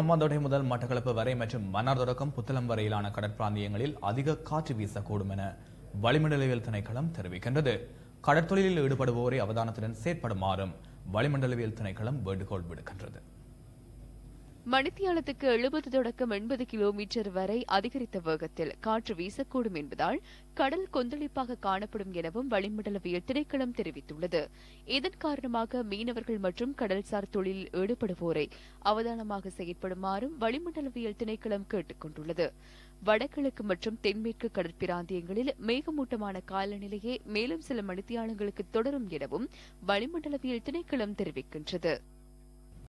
அம்மாந்தோட்டை முதல் மட்டக்களப்பு வரை மற்றும் மன்னார் தொடக்கம் புத்தளம் வரையிலான கடற்பிராந்தியங்களில் அதிக காற்று வீசக்கூடும் என வளிமண்டலவியல் திணைக்களம் தெரிவிக்கின்றது கடற்தொழிலில் ஈடுபடுவோரை அவதானத்துடன் செயற்படுமாறும் வளிமண்டலவியல் திணைக்களம் வேண்டுகோள் விடுக்கின்றது மணித்தியாலத்துக்கு எழுபது தொடக்கம் எண்பது கிலோமீட்டர் வரை அதிகரித்த வேகத்தில் காற்று வீசக்கூடும் என்பதால் கடல் கொந்தளிப்பாக காணப்படும் எனவும் வளிமண்டலவியல் திணைக்களம் தெரிவித்துள்ளது இதன் காரணமாக மீனவர்கள் மற்றும் கடல்சார் தொழிலில் ஈடுபடுவோரை அவதானமாக செயற்படுமாறும் வளிமண்டலவியல் திணைக்களம் கேட்டுக் கொண்டுள்ளது வடகிழக்கு மற்றும் தென்மேற்கு கடற்பிராந்தியங்களில் மேகமூட்டமான காலநிலையே மேலும் சில மணித்தியாலங்களுக்கு தொடரும் எனவும் வளிமண்டலவியல் திணைக்களம் தெரிவிக்கின்றது